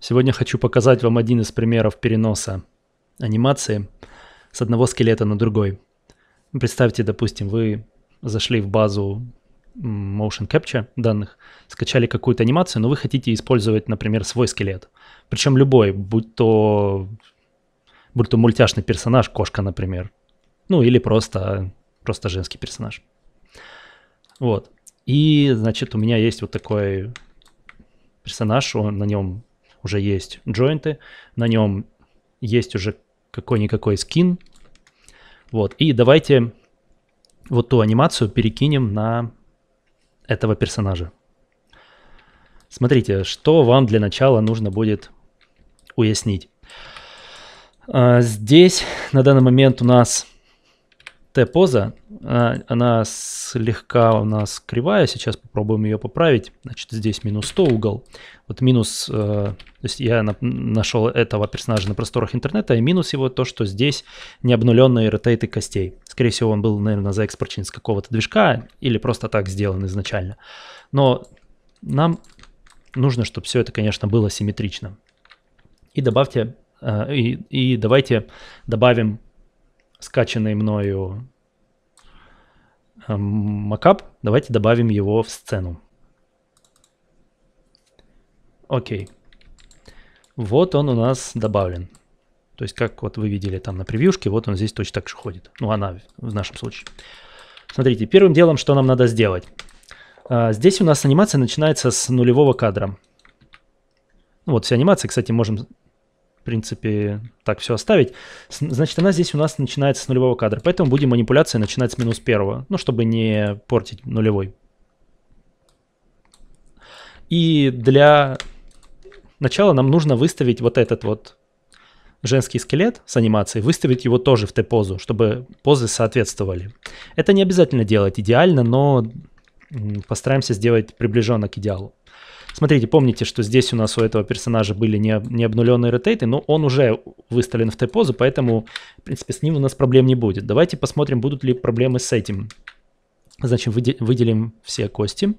Сегодня хочу показать вам один из примеров переноса анимации с одного скелета на другой. Ну, представьте, допустим, вы зашли в базу motion capture данных, скачали какую-то анимацию, но вы хотите использовать, например, свой скелет. Причем любой, будь то, будь то мультяшный персонаж, кошка, например. Ну или просто, просто женский персонаж. Вот. И, значит, у меня есть вот такой персонаж, он, на нем уже есть джойнты, на нем есть уже какой-никакой скин. Вот, и давайте вот ту анимацию перекинем на этого персонажа. Смотрите, что вам для начала нужно будет уяснить. А, здесь на данный момент у нас Т-поза, а, она слегка у нас кривая, сейчас попробуем ее поправить. Значит, здесь минус 100 угол, вот минус, э, то есть я на, нашел этого персонажа на просторах интернета, и минус его то, что здесь не обнуленные ротейты костей. Скорее всего, он был, наверное, заэкспорчен с какого-то движка или просто так сделан изначально. Но нам нужно, чтобы все это, конечно, было симметрично. И добавьте, э, и, и давайте добавим скачанный мною эм, макап, давайте добавим его в сцену. Окей. Вот он у нас добавлен. То есть, как вот вы видели там на превьюшке, вот он здесь точно так же ходит. Ну, она в нашем случае. Смотрите, первым делом, что нам надо сделать. А, здесь у нас анимация начинается с нулевого кадра. Ну, вот вся анимация, кстати, можем принципе, так все оставить. Значит, она здесь у нас начинается с нулевого кадра, поэтому будем манипуляции начинать с минус первого, ну, чтобы не портить нулевой. И для начала нам нужно выставить вот этот вот женский скелет с анимацией, выставить его тоже в Т-позу, чтобы позы соответствовали. Это не обязательно делать идеально, но постараемся сделать приближенно к идеалу. Смотрите, помните, что здесь у нас у этого персонажа были не, не обнуленные ретейты, но он уже выставлен в Т-позу, поэтому, в принципе, с ним у нас проблем не будет. Давайте посмотрим, будут ли проблемы с этим. Значит, выделим все кости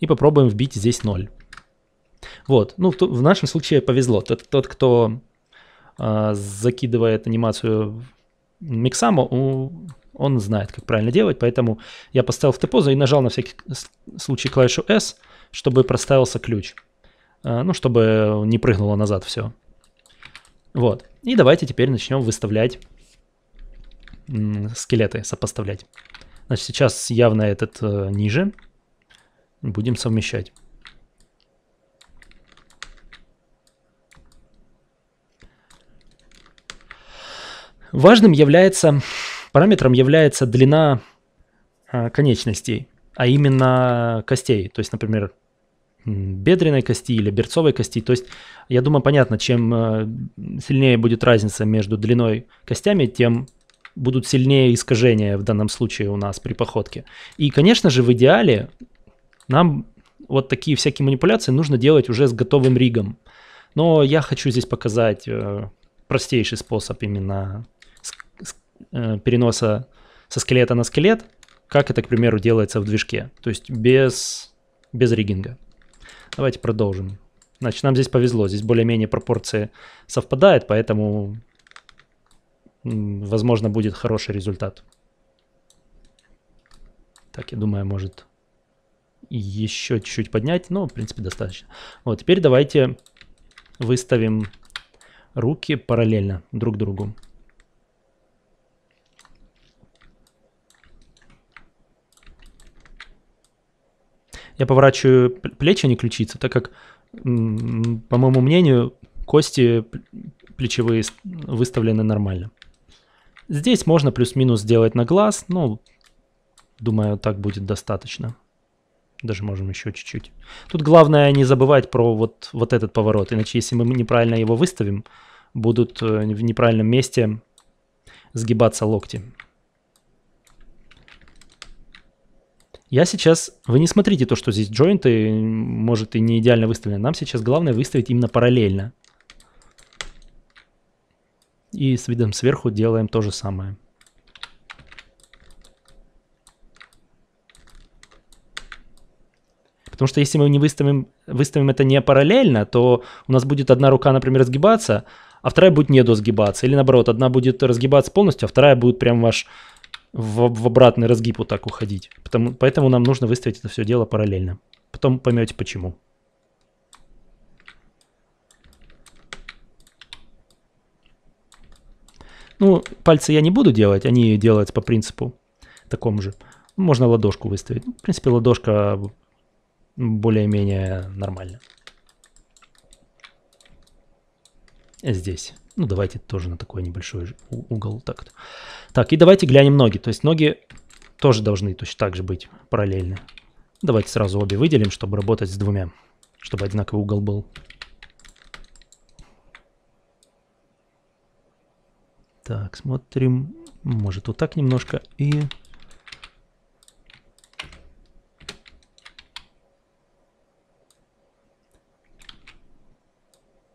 и попробуем вбить здесь 0. Вот, ну в, нашем случае повезло. Тот, тот кто э, закидывает анимацию Миксаму, он знает, как правильно делать, поэтому я поставил в Т-позу и нажал на всякий случай клавишу S – чтобы проставился ключ. Э, ну, чтобы не прыгнуло назад все. Вот. И давайте теперь начнем выставлять скелеты, сопоставлять. Значит, сейчас явно этот э, ниже. Будем совмещать. Важным является, параметром является длина э, конечностей а именно костей. То есть, например, бедренной кости или берцовой кости. То есть, я думаю, понятно, чем э, сильнее будет разница между длиной костями, тем будут сильнее искажения в данном случае у нас при походке. И, конечно же, в идеале нам вот такие всякие манипуляции нужно делать уже с готовым ригом. Но я хочу здесь показать э, простейший способ именно э, переноса со скелета на скелет – как это, к примеру, делается в движке, то есть без, без риггинга. Давайте продолжим. Значит, нам здесь повезло, здесь более-менее пропорции совпадают, поэтому, возможно, будет хороший результат. Так, я думаю, может еще чуть-чуть поднять, но, в принципе, достаточно. Вот, теперь давайте выставим руки параллельно друг другу. Я поворачиваю плечи, а не ключицы, так как, по моему мнению, кости плечевые выставлены нормально. Здесь можно плюс-минус сделать на глаз, но ну, думаю, так будет достаточно. Даже можем еще чуть-чуть. Тут главное не забывать про вот, вот этот поворот, иначе если мы неправильно его выставим, будут э, в неправильном месте сгибаться локти. Я сейчас... Вы не смотрите то, что здесь джойнты, может, и не идеально выставлены. Нам сейчас главное выставить именно параллельно. И с видом сверху делаем то же самое. Потому что если мы не выставим, выставим это не параллельно, то у нас будет одна рука, например, разгибаться, а вторая будет не недосгибаться. Или наоборот, одна будет разгибаться полностью, а вторая будет прям ваш в, в обратный разгиб вот так уходить. Потому, поэтому нам нужно выставить это все дело параллельно. Потом поймете почему. Ну, пальцы я не буду делать, они делаются по принципу такому же. Можно ладошку выставить. Ну, в принципе, ладошка более-менее нормально. Здесь. Ну, давайте тоже на такой небольшой угол. Так, -то. так и давайте глянем ноги. То есть ноги тоже должны точно так же быть параллельны. Давайте сразу обе выделим, чтобы работать с двумя, чтобы одинаковый угол был. Так, смотрим. Может, вот так немножко. И...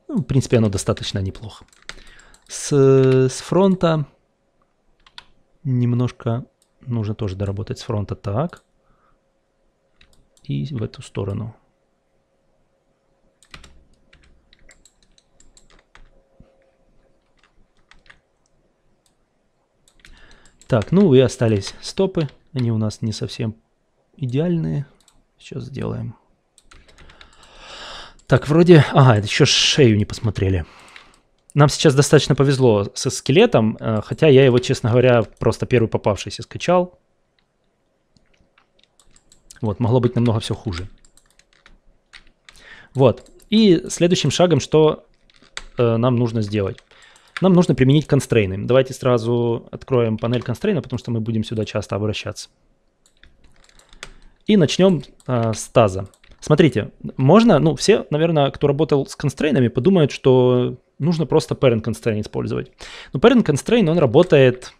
Ну, в принципе, оно достаточно неплохо. С, с фронта немножко нужно тоже доработать с фронта так. И в эту сторону. Так, ну и остались стопы. Они у нас не совсем идеальные. Сейчас сделаем. Так, вроде... Ага, еще шею не посмотрели нам сейчас достаточно повезло со скелетом, э, хотя я его, честно говоря, просто первый попавшийся скачал. Вот, могло быть намного все хуже. Вот. И следующим шагом, что э, нам нужно сделать? Нам нужно применить констрейны. Давайте сразу откроем панель констрейна, потому что мы будем сюда часто обращаться. И начнем э, с таза. Смотрите, можно, ну, все, наверное, кто работал с констрейнами, подумают, что нужно просто parent constraint использовать. Но parent constraint, он работает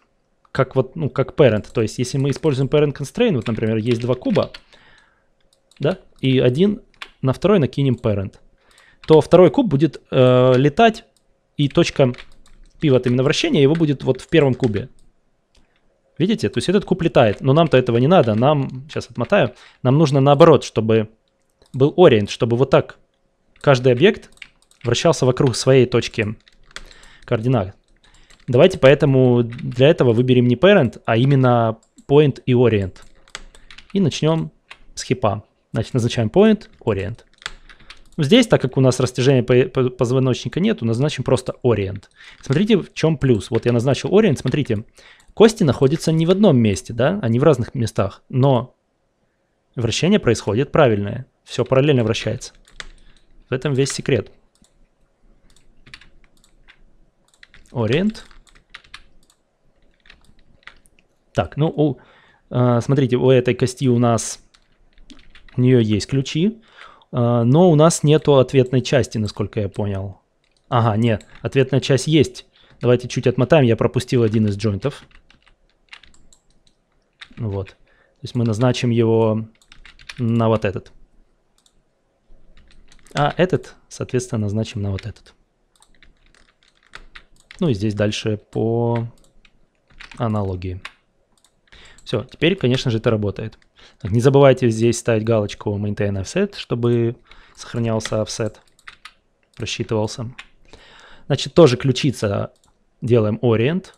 как вот, ну, как parent. То есть, если мы используем parent constraint, вот, например, есть два куба, да, и один на второй накинем parent, то второй куб будет э, летать, и точка пивот именно вращения его будет вот в первом кубе. Видите? То есть этот куб летает. Но нам-то этого не надо. Нам, сейчас отмотаю, нам нужно наоборот, чтобы был ориент, чтобы вот так каждый объект вращался вокруг своей точки координат. Давайте поэтому для этого выберем не parent, а именно point и orient. И начнем с хипа. Значит, назначаем point, orient. Ну, здесь, так как у нас растяжения позвоночника нету, назначим просто orient. Смотрите, в чем плюс. Вот я назначил orient, смотрите, кости находятся не в одном месте, да, они в разных местах, но вращение происходит правильное. Все параллельно вращается. В этом весь секрет. orient. Так, ну, у, э, смотрите, у этой кости у нас, у нее есть ключи, э, но у нас нету ответной части, насколько я понял. Ага, нет, ответная часть есть. Давайте чуть отмотаем, я пропустил один из джойнтов. Вот. То есть мы назначим его на вот этот. А этот, соответственно, назначим на вот этот. Ну и здесь дальше по аналогии. Все, теперь, конечно же, это работает. Не забывайте здесь ставить галочку Maintain Offset, чтобы сохранялся offset, просчитывался. Значит, тоже ключица делаем Orient.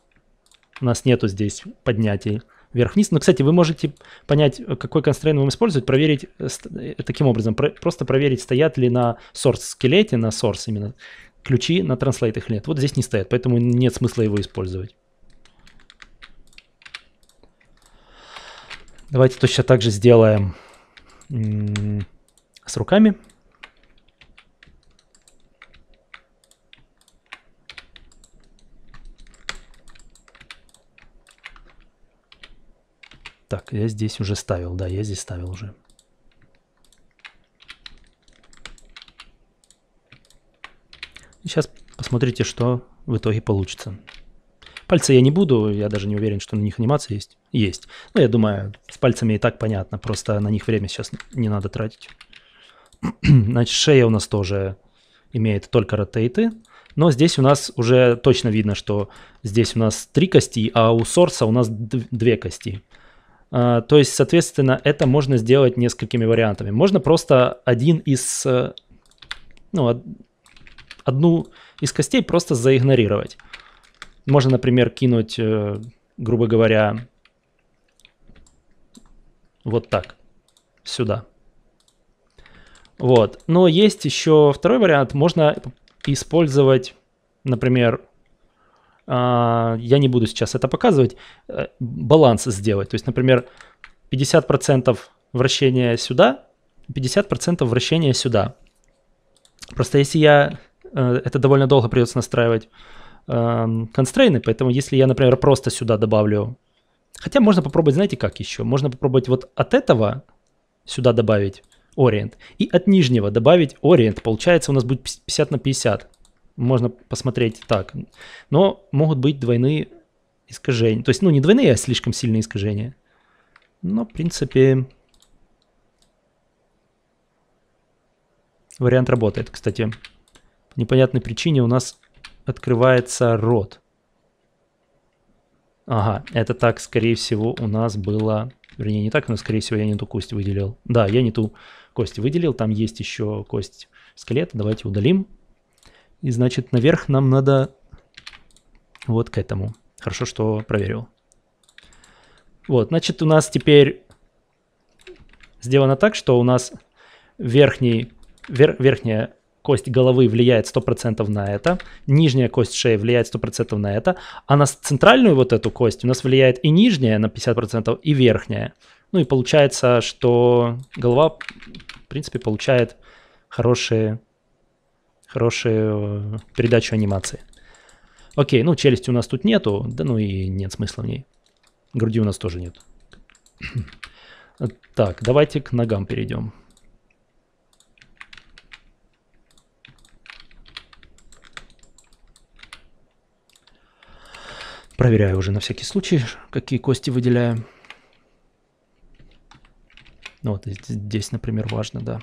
У нас нету здесь поднятий вверх-вниз. Но, кстати, вы можете понять, какой constraint вам использовать, проверить э, э, таким образом. Про просто проверить, стоят ли на source скелете, на source именно ключи на Translate их нет. Вот здесь не стоят, поэтому нет смысла его использовать. Давайте точно так же сделаем с руками. Так, я здесь уже ставил, да, я здесь ставил уже. сейчас посмотрите, что в итоге получится. Пальцы я не буду, я даже не уверен, что на них анимация есть. Есть. Но я думаю, с пальцами и так понятно, просто на них время сейчас не надо тратить. Значит, шея у нас тоже имеет только ротейты. Но здесь у нас уже точно видно, что здесь у нас три кости, а у сорса у нас две кости. А, то есть, соответственно, это можно сделать несколькими вариантами. Можно просто один из, э, ну, одну из костей просто заигнорировать. Можно, например, кинуть, э, грубо говоря, вот так, сюда. Вот. Но есть еще второй вариант. Можно использовать, например, а, я не буду сейчас это показывать, э, баланс сделать. То есть, например, 50% вращения сюда, 50% вращения сюда. Просто если я Э, это довольно долго придется настраивать эм, констрейны, поэтому если я, например, просто сюда добавлю... Хотя можно попробовать, знаете, как еще? Можно попробовать вот от этого сюда добавить orient и от нижнего добавить orient. Получается у нас будет 50 на 50. Можно посмотреть так. Но могут быть двойные искажения. То есть, ну, не двойные, а слишком сильные искажения. Но, в принципе, вариант работает, кстати непонятной причине у нас открывается рот. Ага, это так, скорее всего, у нас было... Вернее, не так, но, скорее всего, я не ту кость выделил. Да, я не ту кость выделил. Там есть еще кость скелета. Давайте удалим. И, значит, наверх нам надо вот к этому. Хорошо, что проверил. Вот, значит, у нас теперь сделано так, что у нас верхний, вер, верхняя кость головы влияет 100% на это, нижняя кость шеи влияет 100% на это, а на центральную вот эту кость у нас влияет и нижняя на 50%, и верхняя. Ну и получается, что голова, в принципе, получает хорошие, хорошие э, передачу анимации. Окей, ну челюсти у нас тут нету, да ну и нет смысла в ней. Груди у нас тоже нет. Так, давайте к ногам перейдем. Проверяю уже на всякий случай, какие кости выделяю. Ну вот здесь, например, важно, да.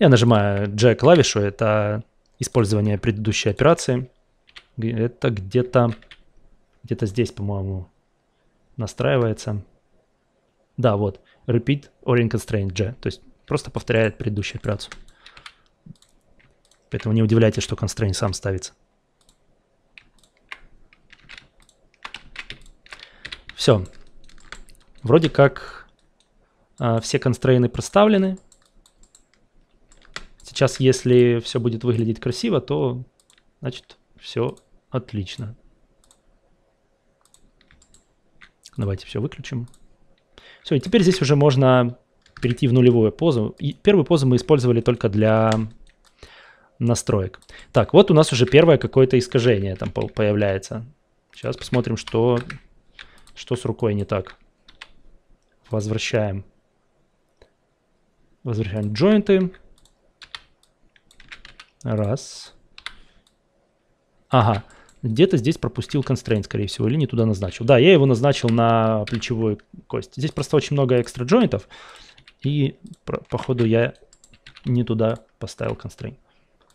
Я нажимаю J клавишу, это использование предыдущей операции. Это где-то где-то здесь, по-моему, настраивается. Да, вот. Repeat Orient Constraint J. То есть просто повторяет предыдущую операцию. Поэтому не удивляйтесь, что constraint сам ставится. Все. Вроде как э, все констрейны проставлены. Сейчас, если все будет выглядеть красиво, то значит все отлично. Давайте все выключим. Все, и теперь здесь уже можно перейти в нулевую позу. И первую позу мы использовали только для настроек. Так, вот у нас уже первое какое-то искажение там появляется. Сейчас посмотрим, что что с рукой не так? Возвращаем. Возвращаем джойнты. Раз. Ага. Где-то здесь пропустил constraint, скорее всего, или не туда назначил. Да, я его назначил на плечевую кость. Здесь просто очень много экстра джойнтов. И, походу, я не туда поставил constraint.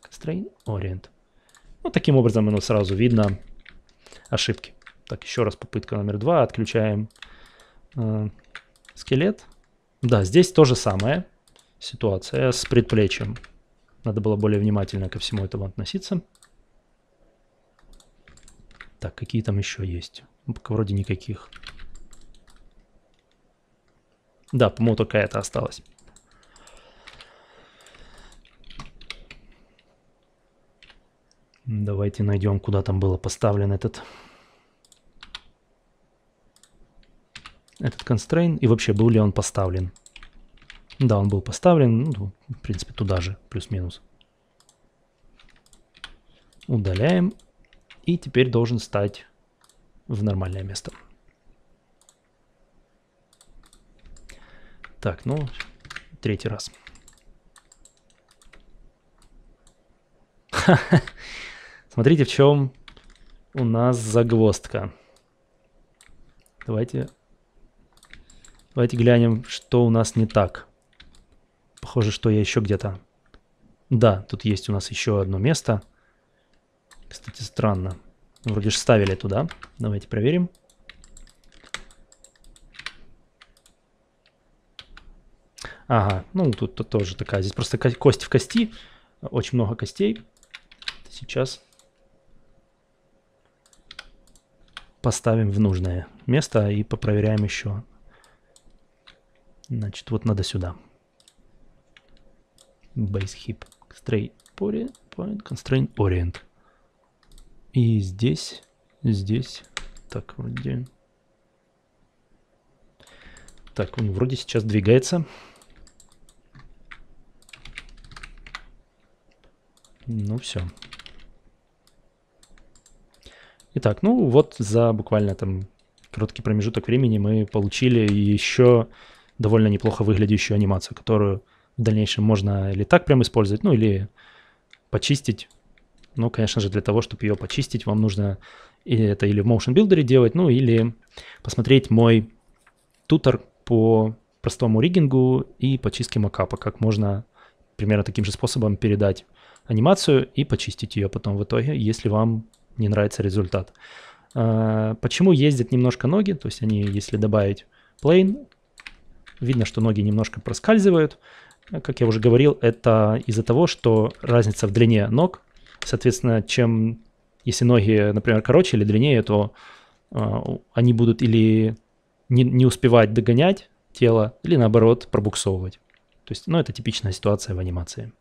Constraint orient. Вот ну, таким образом оно сразу видно ошибки. Так, еще раз попытка номер два. Отключаем э, скелет. Да, здесь то же самое. Ситуация с предплечьем. Надо было более внимательно ко всему этому относиться. Так, какие там еще есть? Ну, вроде никаких. Да, по-моему, только это осталось. Давайте найдем, куда там было поставлен этот этот constraint и вообще был ли он поставлен. Да, он был поставлен, ну, ну, в принципе, туда же, плюс-минус. Удаляем. И теперь должен стать в нормальное место. Так, ну, третий раз. Смотрите, в чем у нас загвоздка. Давайте Давайте глянем, что у нас не так. Похоже, что я еще где-то... Да, тут есть у нас еще одно место. Кстати, странно. Ну, вроде же ставили туда. Давайте проверим. Ага, ну тут -то тоже такая. Здесь просто ко кость в кости. Очень много костей. Сейчас поставим в нужное место и попроверяем еще Значит, вот надо сюда. Base heap. constraint orient. И здесь, здесь, так, вроде... Так, он вроде сейчас двигается. Ну все. Итак, ну вот за буквально там короткий промежуток времени мы получили еще довольно неплохо выглядящую анимацию, которую в дальнейшем можно или так прям использовать, ну или почистить. Ну, конечно же, для того, чтобы ее почистить, вам нужно это или в Motion Builder делать, ну или посмотреть мой тутор по простому риггингу и почистке макапа, как можно примерно таким же способом передать анимацию и почистить ее потом в итоге, если вам не нравится результат. А, почему ездят немножко ноги, то есть они, если добавить plane, Видно, что ноги немножко проскальзывают. Как я уже говорил, это из-за того, что разница в длине ног. Соответственно, чем если ноги, например, короче или длиннее, то э, они будут или не, не успевать догонять тело, или наоборот пробуксовывать. То есть, ну, это типичная ситуация в анимации.